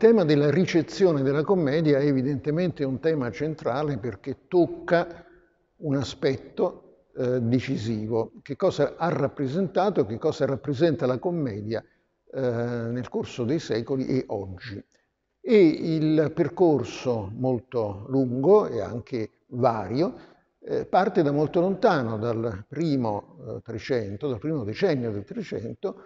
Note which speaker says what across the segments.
Speaker 1: Il tema della ricezione della commedia è evidentemente un tema centrale perché tocca un aspetto eh, decisivo. Che cosa ha rappresentato, che cosa rappresenta la commedia eh, nel corso dei secoli e oggi. E il percorso molto lungo e anche vario eh, parte da molto lontano, dal primo eh, Trecento, dal primo decennio del Trecento,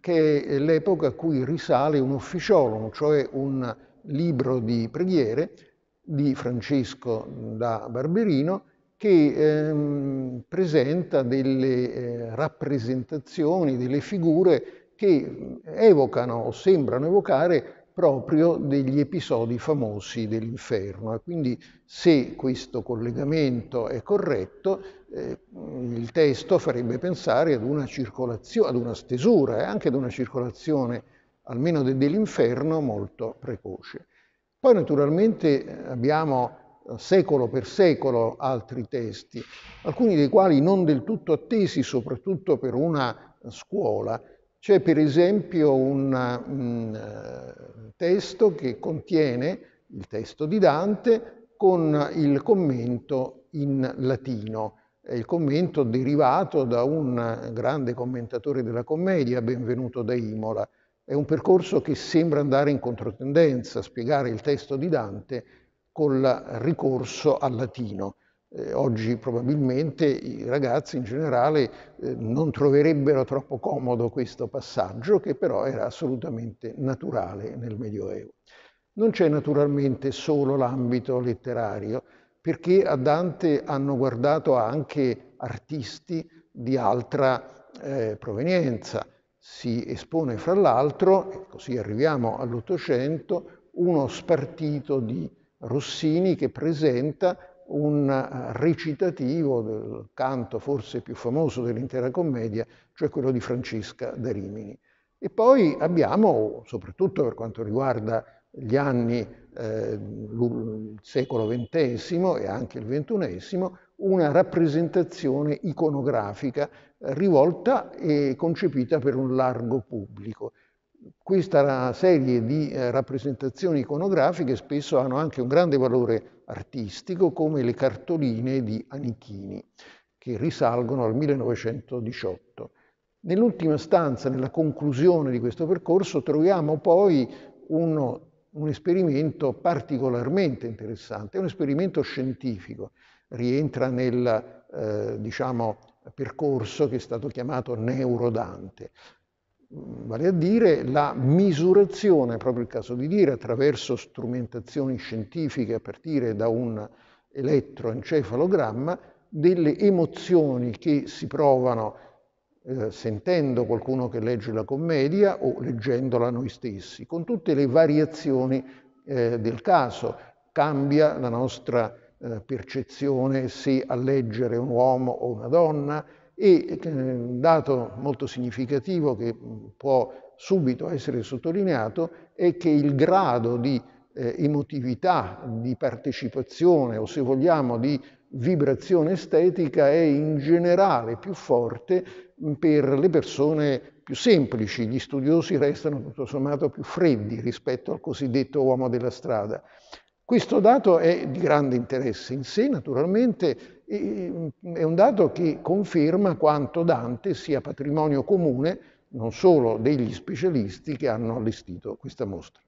Speaker 1: che è l'epoca a cui risale un officiolum, cioè un libro di preghiere di Francesco da Barberino, che ehm, presenta delle eh, rappresentazioni, delle figure che evocano o sembrano evocare proprio degli episodi famosi dell'inferno. E Quindi se questo collegamento è corretto, eh, il testo farebbe pensare ad una, ad una stesura e eh, anche ad una circolazione almeno de dell'inferno molto precoce. Poi naturalmente eh, abbiamo eh, secolo per secolo altri testi, alcuni dei quali non del tutto attesi soprattutto per una scuola. C'è per esempio un, testo che contiene il testo di Dante con il commento in latino. È il commento derivato da un grande commentatore della commedia, benvenuto da Imola. È un percorso che sembra andare in controtendenza, spiegare il testo di Dante col ricorso al latino. Eh, oggi probabilmente i ragazzi in generale eh, non troverebbero troppo comodo questo passaggio, che però era assolutamente naturale nel Medioevo. Non c'è naturalmente solo l'ambito letterario, perché a Dante hanno guardato anche artisti di altra eh, provenienza. Si espone fra l'altro, così arriviamo all'Ottocento, uno spartito di Rossini che presenta un eh, recitativo del canto forse più famoso dell'intera commedia, cioè quello di Francesca da Rimini. E poi abbiamo, soprattutto per quanto riguarda gli anni, eh, il secolo XX e anche il XXI, una rappresentazione iconografica rivolta e concepita per un largo pubblico questa serie di eh, rappresentazioni iconografiche spesso hanno anche un grande valore artistico come le cartoline di Anichini che risalgono al 1918. Nell'ultima stanza, nella conclusione di questo percorso, troviamo poi uno, un esperimento particolarmente interessante, è un esperimento scientifico, rientra nel eh, diciamo, percorso che è stato chiamato neurodante. Mm, vale a dire la misurazione, proprio il caso di dire, attraverso strumentazioni scientifiche a partire da un elettroencefalogramma, delle emozioni che si provano eh, sentendo qualcuno che legge la commedia o leggendola noi stessi, con tutte le variazioni eh, del caso. Cambia la nostra eh, percezione se a leggere un uomo o una donna, e ehm, un dato molto significativo che può subito essere sottolineato è che il grado di eh, emotività, di partecipazione o se vogliamo di vibrazione estetica è in generale più forte per le persone più semplici, gli studiosi restano tutto sommato più freddi rispetto al cosiddetto uomo della strada. Questo dato è di grande interesse in sé, naturalmente è un dato che conferma quanto Dante sia patrimonio comune non solo degli specialisti che hanno allestito questa mostra.